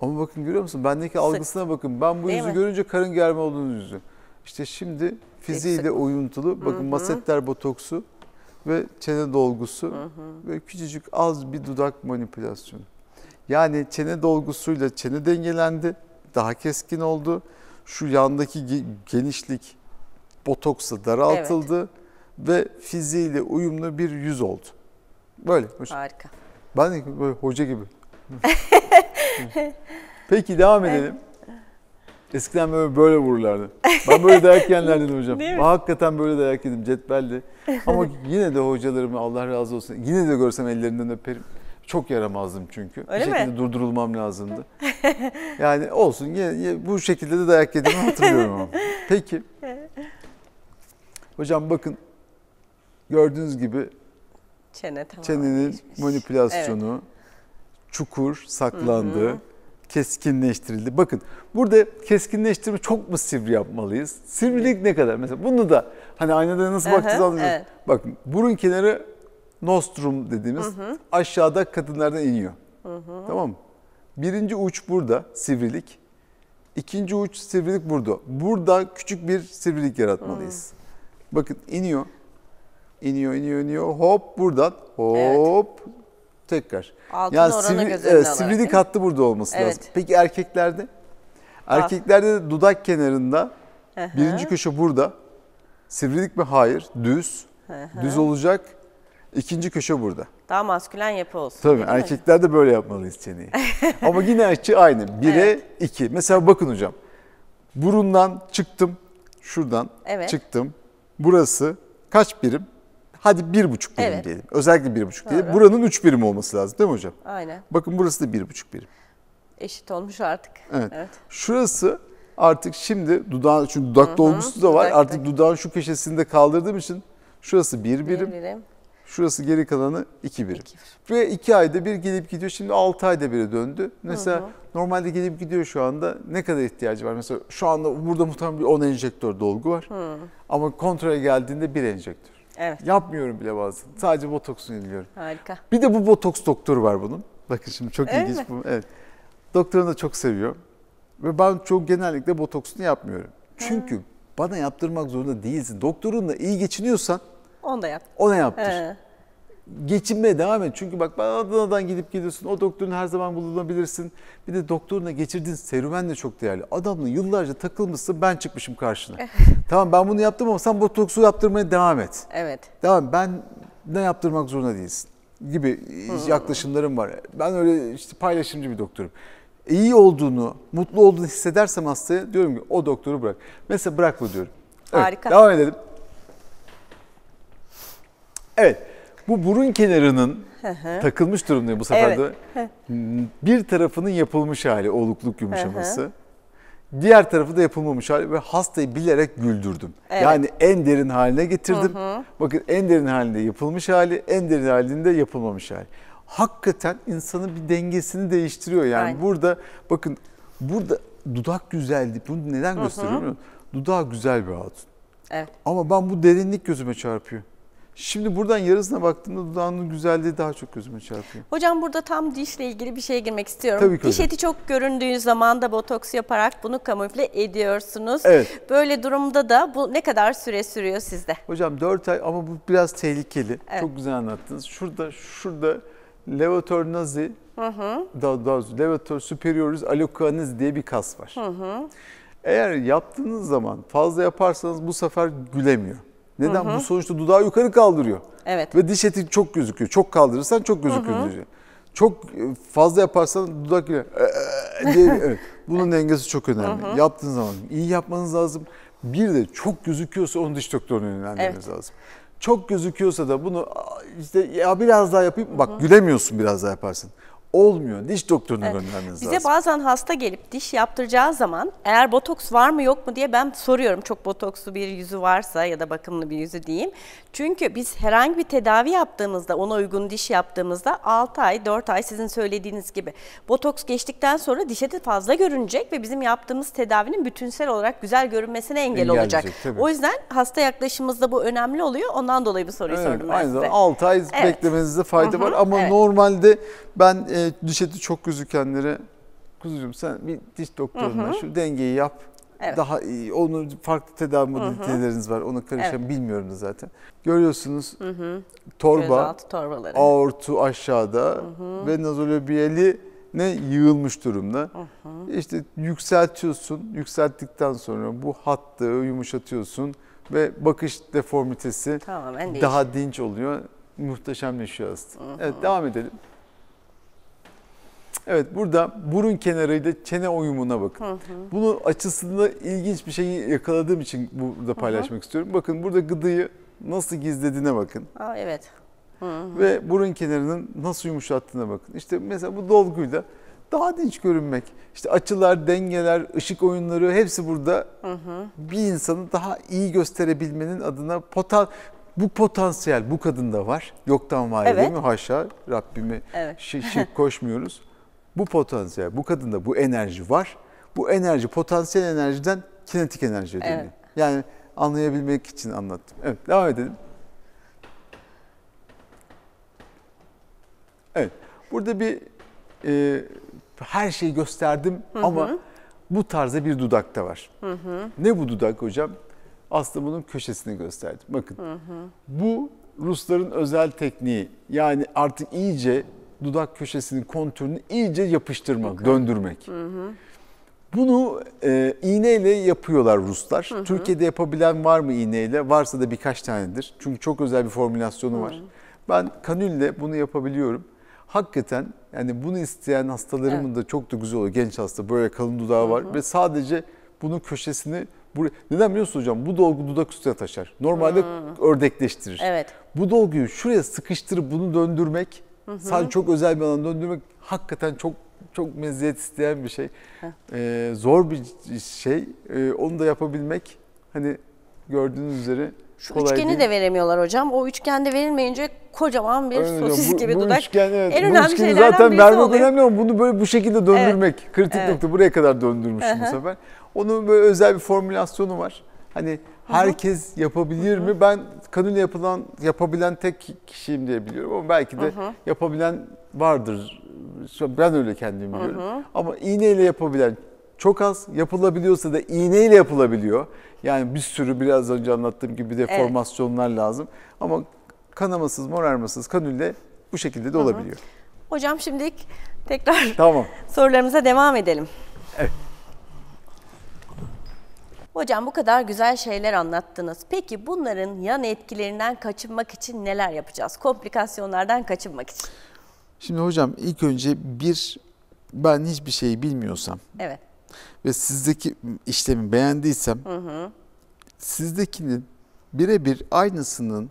Ama bakın görüyor musun? Bendeki algısına bakın. Ben bu Değil yüzü mi? görünce karın germe olduğunu yüzü. İşte şimdi fiziğiyle Eksik. uyuntulu. Bakın Hı-hı. masetler botoksu ve çene dolgusu Hı-hı. ve küçücük az bir dudak manipülasyonu. Yani çene dolgusuyla çene dengelendi, daha keskin oldu. Şu yandaki genişlik botoksa daraltıldı evet. ve fiziğiyle uyumlu bir yüz oldu. Böyle. Harika. Ben de böyle hoca gibi. (laughs) Peki devam edelim. Eskiden böyle, böyle vururlardı. Ben böyle dayak yiyenler dedim hocam. (laughs) Ben hakikaten böyle dayak yedim cetvelle. Ama (laughs) yine de hocalarım Allah razı olsun yine de görsem ellerinden öperim. Çok yaramazdım çünkü. Öyle bir mi? şekilde durdurulmam lazımdı. (laughs) yani olsun yine, bu şekilde de dayak yediğimi hatırlıyorum ama. Peki. Hocam bakın gördüğünüz gibi Çene tamam çenenin değişmiş. manipülasyonu, çukur saklandı. Hı hı keskinleştirildi. Bakın burada keskinleştirme çok mu sivri yapmalıyız? Sivrilik ne kadar? Mesela bunu da hani aynada nasıl baktığınızı anlıyorsunuz. Evet. Bakın burun kenarı nostrum dediğimiz hı hı. aşağıda kadınlardan iniyor. Hı hı. Tamam mı? Birinci uç burada sivrilik. İkinci uç sivrilik burada. Burada küçük bir sivrilik yaratmalıyız. Hı. Bakın iniyor. İniyor, iniyor, iniyor. Hop buradan. Hop. Evet tekrar. Altın yani oranı sivri, göz önüne Sivrilik hattı burada olması evet. lazım. Peki erkeklerde? Ah. Erkeklerde de dudak kenarında Aha. birinci köşe burada. Sivrilik mi? Hayır. Düz. Aha. Düz olacak. İkinci köşe burada. Daha maskülen yapı olsun. Tabii erkekler de böyle yapmalıyız çeneyi. (laughs) Ama yine açı aynı. Bire evet. iki. Mesela bakın hocam. Burundan çıktım. Şuradan evet. çıktım. Burası kaç birim? hadi bir buçuk birim Evet. diyelim. Özellikle bir buçuk diyelim. Buranın üç birim olması lazım değil mi hocam? Aynen. Bakın burası da bir buçuk birim. Eşit olmuş artık. Evet. Şurası artık şimdi dudağın, çünkü dudak dolgusu da var. dudak, artık dudağın şu köşesinde kaldırdığım için şurası bir birim, Bir Birim. şurası geri kalanı iki birim. İki birim. Ve iki ayda bir gelip gidiyor. Şimdi altı ayda bire döndü. Mesela normalde gelip gidiyor şu anda. Ne kadar ihtiyacı var? Mesela şu anda burada muhtemelen bir on enjektör dolgu var. Ama kontrole geldiğinde bir enjektör. Evet. Yapmıyorum bile bazen. Sadece botoksunu ediliyorum. Harika. Bir de bu botoks doktoru var bunun. Bakın şimdi çok Öyle ilginç mi? bu. Evet. Doktorunu da çok seviyor. Ve ben çok genellikle botoksunu yapmıyorum. Çünkü ha. bana yaptırmak zorunda değilsin. Doktorunla iyi geçiniyorsan Onu da yap. Ona yaptır. Ha geçinmeye devam et. Çünkü bak ben Adana'dan gidip gidiyorsun. O doktorun her zaman bulunabilirsin. Bir de doktoruna geçirdiğin serüven de çok değerli. Adamla yıllarca takılmışsın ben çıkmışım karşına. (laughs) tamam ben bunu yaptım ama sen botoksu yaptırmaya devam et. Evet. Devam ben ne yaptırmak zorunda değilsin gibi yaklaşımlarım var. Ben öyle işte paylaşımcı bir doktorum. İyi olduğunu, mutlu olduğunu hissedersem hastaya diyorum ki o doktoru bırak. Mesela bırak bu diyorum. Evet, Harika. Devam edelim. Evet. Bu burun kenarının takılmış durumda bu sefer de. bir tarafının yapılmış hali olukluk yumuşaması. Diğer tarafı da yapılmamış hali ve hastayı bilerek güldürdüm. Evet. Yani en derin haline getirdim. Hı hı. Bakın en derin halinde yapılmış hali, en derin halinde yapılmamış hali. Hakikaten insanın bir dengesini değiştiriyor. Yani Aynen. burada bakın burada dudak güzeldi. Bunu neden gösteriyorum? Dudağı güzel bir hatun. Evet. Ama ben bu derinlik gözüme çarpıyor. Şimdi buradan yarısına baktığımda dudağının güzelliği daha çok gözüme çarpıyor. Hocam burada tam dişle ilgili bir şeye girmek istiyorum. Tabii ki Diş hocam. eti çok göründüğü zaman da botoks yaparak bunu kamufle ediyorsunuz. Evet. Böyle durumda da bu ne kadar süre sürüyor sizde? Hocam 4 ay ama bu biraz tehlikeli. Evet. Çok güzel anlattınız. Şurada şurada levator nazi hı daha doğrusu levatör superioris allocanis diye bir kas var. Hı hı. Eğer yaptığınız zaman fazla yaparsanız bu sefer gülemiyor. Neden? Hı hı. Bu sonuçta dudağı yukarı kaldırıyor. Evet. Ve diş eti çok gözüküyor. Çok kaldırırsan çok gözüküyor. Hı hı. Diye. Çok e, fazla yaparsan dudak ile ee, e, diye, evet. bunun dengesi çok önemli. Hı hı. Yaptığın zaman iyi yapmanız lazım. Bir de çok gözüküyorsa onu diş doktoruna yönlendirmeniz evet. lazım. Çok gözüküyorsa da bunu işte ya biraz daha yapayım. Bak hı hı. gülemiyorsun biraz daha yaparsın olmuyor. Diş doktoruna evet. göndermeniz Bize lazım. Bize bazen hasta gelip diş yaptıracağı zaman eğer botoks var mı yok mu diye ben soruyorum. Çok botokslu bir yüzü varsa ya da bakımlı bir yüzü diyeyim. Çünkü biz herhangi bir tedavi yaptığımızda ona uygun diş yaptığımızda 6 ay 4 ay sizin söylediğiniz gibi botoks geçtikten sonra dişe de fazla görünecek ve bizim yaptığımız tedavinin bütünsel olarak güzel görünmesine engel Engelleyecek, olacak. Tabii. O yüzden hasta yaklaşımımızda bu önemli oluyor. Ondan dolayı bir soruyu evet, sordum ben aynı 6 ay evet. beklemenizde fayda Hı -hı, var ama evet. normalde ben e, e, düşeti çok gözükenlere kuzucuğum sen bir diş doktoruna şu dengeyi yap. Evet. Daha iyi. Onun farklı tedavi modaliteleriniz var. Ona karışan evet. bilmiyorum da zaten. Görüyorsunuz hı hı. torba, aortu aşağıda hı hı. ve nazolobiyeli ne yığılmış durumda. Hı hı. İşte yükseltiyorsun. Yükselttikten sonra bu hattı yumuşatıyorsun ve bakış deformitesi Tamamen daha dinç oluyor. Muhteşemleşiyor aslında. Hı hı. Evet devam edelim. Evet burada burun kenarıyla çene uyumuna bakın. Hı hı. Bunu açısında ilginç bir şey yakaladığım için burada paylaşmak hı hı. istiyorum. Bakın burada gıdıyı nasıl gizlediğine bakın. Aa, evet. Hı hı. Ve burun kenarının nasıl yumuşattığına bakın. İşte mesela bu dolguyla daha dinç görünmek. İşte açılar, dengeler, ışık oyunları hepsi burada hı hı. bir insanı daha iyi gösterebilmenin adına potal bu potansiyel bu kadında var. Yoktan var evet. değil mi? Haşa Rabbimi evet. şık koşmuyoruz. (laughs) Bu potansiyel, bu kadında bu enerji var. Bu enerji potansiyel enerjiden kinetik enerjiye dönüyor. Evet. Yani anlayabilmek için anlattım. Evet, devam edelim. Evet, burada bir e, her şeyi gösterdim hı hı. ama bu tarzda bir dudak da var. Hı hı. Ne bu dudak hocam? Aslında bunun köşesini gösterdim. Bakın hı hı. bu Rusların özel tekniği. Yani artık iyice dudak köşesinin kontürünü iyice yapıştırmak, okay. döndürmek. Hı hı. Bunu e, iğneyle yapıyorlar Ruslar. Hı hı. Türkiye'de yapabilen var mı iğneyle? Varsa da birkaç tanedir. Çünkü çok özel bir formülasyonu hı. var. Ben kanülle bunu yapabiliyorum. Hakikaten yani bunu isteyen hastalarımın evet. da çok da güzel oluyor. Genç hasta böyle kalın dudağı var hı hı. ve sadece bunun köşesini Neden biliyor biliyorsunuz hocam? Bu dolgu dudak üstüne taşar. Normalde hı. ördekleştirir. Evet. Bu dolguyu şuraya sıkıştırıp bunu döndürmek Sadece çok özel bir alana döndürmek hakikaten çok çok meziyet isteyen bir şey. Ee, zor bir şey. Ee, onu da yapabilmek hani gördüğünüz üzere Şu kolay üçgeni değil. de veremiyorlar hocam. O üçgen de verilmeyince kocaman bir Aynen sosis bu, gibi bu dudak. Üçgen, evet, en bu önemli üçgeni şeylerden zaten vermek oluyor. önemli ama bunu böyle bu şekilde döndürmek. Evet. Kritik evet. nokta buraya kadar döndürmüşüm bu sefer. Onun böyle özel bir formülasyonu var. Hani herkes yapabilir mi? Ben kanüle yapılan yapabilen tek kişiyim diye biliyorum ama belki de yapabilen vardır. Ben öyle kendim biliyorum. Ama iğneyle yapabilen çok az yapılabiliyorsa da iğneyle yapılabiliyor. Yani bir sürü biraz önce anlattığım gibi deformasyonlar evet. lazım. Ama kanamasız, morarmasız kanülle bu şekilde de olabiliyor. Hı hı. Hocam şimdilik tekrar tamam. (laughs) sorularımıza devam edelim. Evet. Hocam bu kadar güzel şeyler anlattınız. Peki bunların yan etkilerinden kaçınmak için neler yapacağız? Komplikasyonlardan kaçınmak için. Şimdi hocam ilk önce bir ben hiçbir şeyi bilmiyorsam evet. ve sizdeki işlemi beğendiysem hı hı. sizdekinin birebir aynısının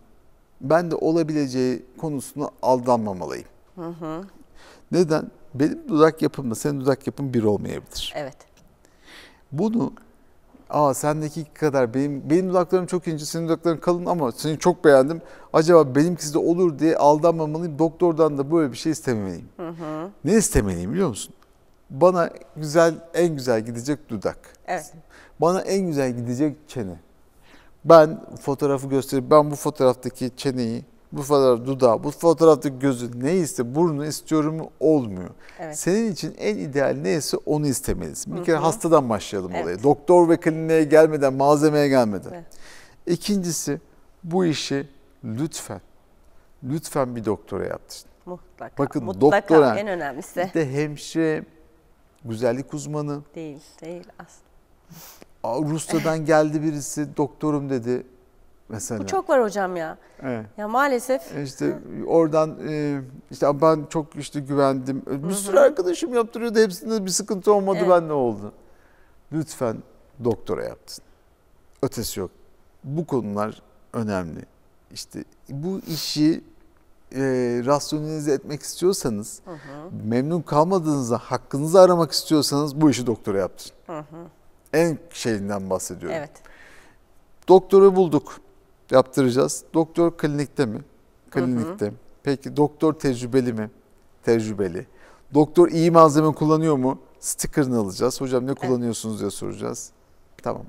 ben de olabileceği konusuna aldanmamalıyım. Hı hı. Neden? Benim dudak yapımla senin dudak yapın bir olmayabilir. Evet. Bunu Aa sendeki kadar benim benim dudaklarım çok ince, senin dudakların kalın ama seni çok beğendim. Acaba benimkisi de olur diye aldanmamalıyım. Doktordan da böyle bir şey istememeliyim. Hı hı. Ne istemeliyim biliyor musun? Bana güzel en güzel gidecek dudak. Evet. Bana en güzel gidecek çene. Ben fotoğrafı gösterip ben bu fotoğraftaki çeneyi bu fotoğraf dudağı, bu fotoğraftaki gözü neyse burnu istiyorum olmuyor. Evet. Senin için en ideal neyse onu istemelisin. Bir Hı -hı. kere hastadan başlayalım evet. olayı. Doktor ve kliniğe gelmeden, malzemeye gelmeden. Evet. İkincisi bu işi lütfen, lütfen bir doktora yaptırın. Mutlaka. Bakın Mutlaka doktora, en önemlisi. Bir de hemşire, güzellik uzmanı. Değil, değil aslında. Rusya'dan geldi birisi doktorum dedi mesela. Bu çok var hocam ya. Evet. Ya maalesef. E işte oradan e, işte ben çok işte güvendim. E, bir sürü arkadaşım yaptırıyordu. Hepsinde bir sıkıntı olmadı. Evet. Ben ne oldu? Lütfen doktora yaptın. Ötesi yok. Bu konular önemli. İşte bu işi e, rasyonelize etmek istiyorsanız, hı hı. memnun kalmadığınızda hakkınızı aramak istiyorsanız bu işi doktora yaptın. Hı hı. En şeyinden bahsediyorum. Evet. Doktoru bulduk yaptıracağız. Doktor klinikte mi? Klinikte. Hı hı. Peki doktor tecrübeli mi? Tecrübeli. Doktor iyi malzeme kullanıyor mu? Sticker'ını alacağız. Hocam ne kullanıyorsunuz diye soracağız. Tamam.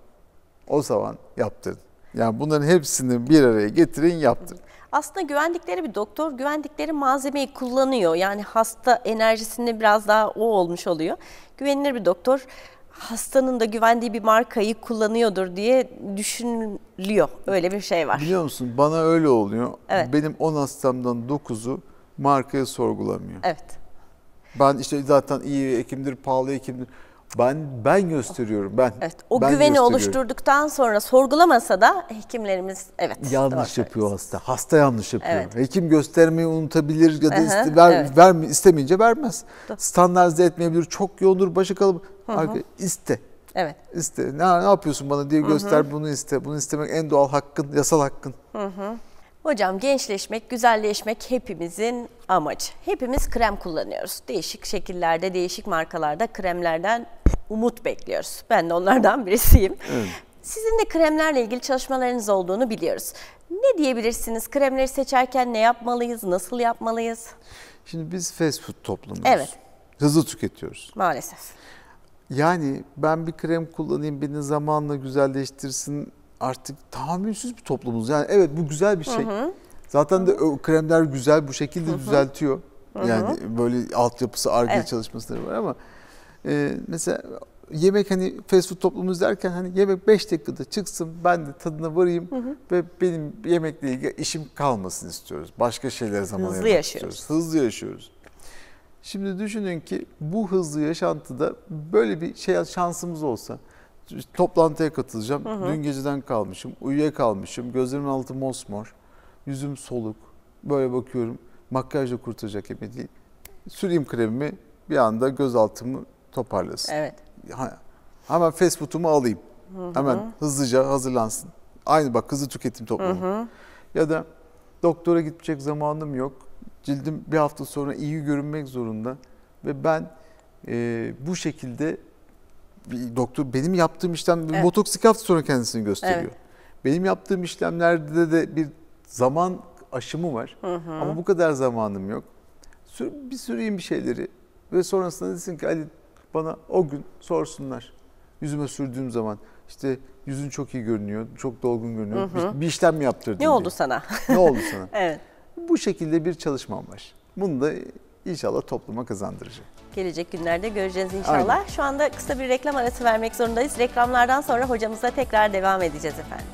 O zaman yaptırın. Yani bunların hepsini bir araya getirin yaptırın. Aslında güvendikleri bir doktor güvendikleri malzemeyi kullanıyor. Yani hasta enerjisinde biraz daha o olmuş oluyor. Güvenilir bir doktor hastanın da güvendiği bir markayı kullanıyordur diye düşünülüyor. Öyle bir şey var. Biliyor musun bana öyle oluyor. Evet. Benim 10 hastamdan 9'u markayı sorgulamıyor. Evet. Ben işte zaten iyi hekimdir, pahalı hekimdir. Ben ben gösteriyorum ben. Evet, o ben güveni oluşturduktan sonra sorgulamasa da hekimlerimiz evet yanlış yapıyor söylüyoruz. hasta. Hasta yanlış yapıyor. Evet. Hekim göstermeyi unutabilir ya da iste, ver, evet. verme, istemeyince vermez. Doğru. Standartize etmeyebilir. Çok yoğundur, başı kalıp arka iste. Evet. İste. Ne, ne yapıyorsun bana diye göster Hı-hı. bunu iste. Bunu istemek en doğal hakkın, yasal hakkın. Hı-hı. Hocam gençleşmek, güzelleşmek hepimizin amacı. Hepimiz krem kullanıyoruz. Değişik şekillerde, değişik markalarda kremlerden umut bekliyoruz. Ben de onlardan (laughs) birisiyim. Evet. Sizin de kremlerle ilgili çalışmalarınız olduğunu biliyoruz. Ne diyebilirsiniz? Kremleri seçerken ne yapmalıyız? Nasıl yapmalıyız? Şimdi biz fast food toplumuyuz. Evet. Hızlı tüketiyoruz. Maalesef. Yani ben bir krem kullanayım, beni zamanla güzelleştirsin. Artık tahammülsüz bir toplumuz. Yani evet bu güzel bir şey. Hı hı. Zaten de kremler güzel bu şekilde hı hı. düzeltiyor. Yani hı hı. böyle altyapısı, arge evet. çalışmasları var ama e, mesela yemek hani fast food toplumumuz derken hani yemek 5 dakikada çıksın ben de tadına varayım hı hı. ve benim yemekle ilgili işim kalmasın istiyoruz. Başka şeyler zaman Hızlı yaşıyoruz. Istiyoruz. Hızlı yaşıyoruz. Şimdi düşünün ki bu hızlı yaşantıda böyle bir şey şansımız olsa toplantıya katılacağım. Hı hı. Dün geceden kalmışım, uyuyakalmışım. Gözlerimin altı mosmor, yüzüm soluk. Böyle bakıyorum. Makyajla kurtaracak gibi değil. Süreyim kremimi, bir anda gözaltımı toparlasın. Evet. hemen fast alayım. Hı-hı. Hemen hızlıca hazırlansın. Aynı bak hızlı tüketim toplumu. Hı-hı. Ya da doktora gidecek zamanım yok. Cildim bir hafta sonra iyi görünmek zorunda. Ve ben e, bu şekilde bir doktor benim yaptığım işlem evet. botoks hafta sonra kendisini gösteriyor. Evet. Benim yaptığım işlemlerde de bir zaman aşımı var. Hı hı. Ama bu kadar zamanım yok. Sür, bir süreyim bir şeyleri ve sonrasında desin ki Ali bana o gün sorsunlar. Yüzüme sürdüğüm zaman işte yüzün çok iyi görünüyor, çok dolgun görünüyor. Hı hı. Bir, bir işlem yaptırdın. Ne diye. oldu sana? Ne oldu sana? (laughs) evet. Bu şekilde bir çalışmam var. Bunu da inşallah topluma kazandıracak. Gelecek günlerde göreceğiz inşallah. Aynen. Şu anda kısa bir reklam arası vermek zorundayız. Reklamlardan sonra hocamızla tekrar devam edeceğiz efendim.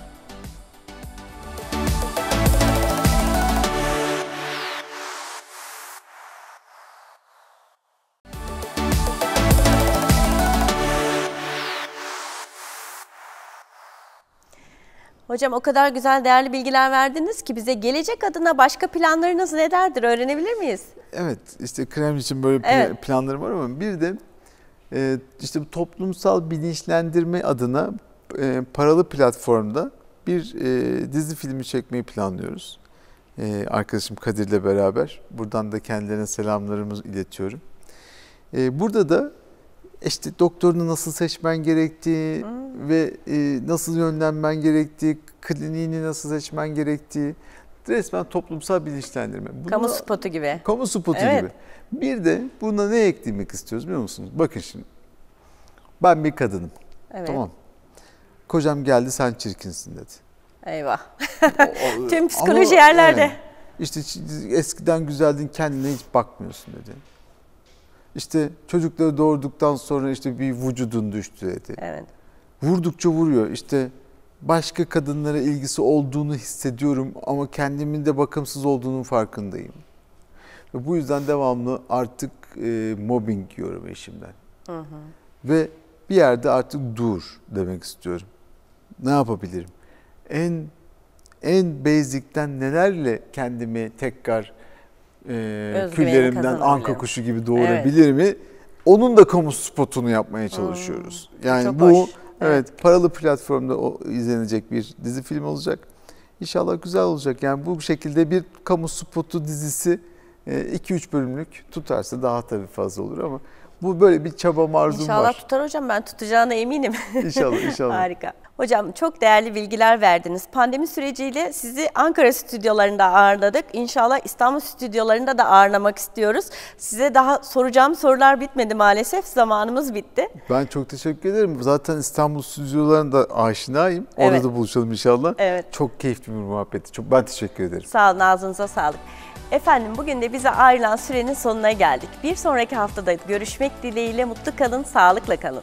Hocam o kadar güzel değerli bilgiler verdiniz ki bize gelecek adına başka planlarınız nelerdir öğrenebilir miyiz? Evet işte krem için böyle evet. planlarım var ama bir de e, işte toplumsal bilinçlendirme adına e, paralı platformda bir e, dizi filmi çekmeyi planlıyoruz. Arkadaşım Kadir'le beraber buradan da kendilerine selamlarımızı iletiyorum. Burada da işte doktorunu nasıl seçmen gerektiği hmm. ve e, nasıl yönlenmen gerektiği, kliniğini nasıl seçmen gerektiği resmen toplumsal bilinçlendirme. Buna, kamu spotu gibi. Kamu spotu evet. gibi. Bir de buna ne eklemek istiyoruz biliyor musunuz? Bakın şimdi. Ben bir kadınım. Evet. Tamam. Kocam geldi sen çirkinsin dedi. Eyvah. (laughs) Tüm psikoloji ama, yerlerde. Yani, işte eskiden güzeldin kendine hiç bakmıyorsun dedi işte çocukları doğurduktan sonra işte bir vücudun düştü dedi. Evet. Vurdukça vuruyor İşte başka kadınlara ilgisi olduğunu hissediyorum ama kendimin de bakımsız olduğunun farkındayım. Ve bu yüzden devamlı artık e, mobbing yiyorum eşimden. Hı hı. Ve bir yerde artık dur demek istiyorum. Ne yapabilirim? En en basic'ten nelerle kendimi tekrar e, küllerimden anka kuşu gibi doğurabilir evet. mi? Onun da kamu spotunu yapmaya hmm. çalışıyoruz. Hmm, yani Çok bu hoş. evet paralı platformda o izlenecek bir dizi film olacak. İnşallah güzel olacak. Yani bu şekilde bir kamu spotu dizisi 2-3 e, bölümlük tutarsa daha tabii fazla olur ama bu böyle bir çaba arzum inşallah var. İnşallah tutar hocam ben tutacağına eminim. İnşallah inşallah. (laughs) Harika. Hocam çok değerli bilgiler verdiniz. Pandemi süreciyle sizi Ankara stüdyolarında ağırladık. İnşallah İstanbul stüdyolarında da ağırlamak istiyoruz. Size daha soracağım sorular bitmedi maalesef. Zamanımız bitti. Ben çok teşekkür ederim. Zaten İstanbul stüdyolarında aşinayım. Orada evet. da buluşalım inşallah. Evet. Çok keyifli bir muhabbetti. Çok ben teşekkür ederim. Sağ olun ağzınıza sağlık. Efendim bugün de bize ayrılan sürenin sonuna geldik. Bir sonraki haftada görüşmek dileğiyle mutlu kalın, sağlıkla kalın.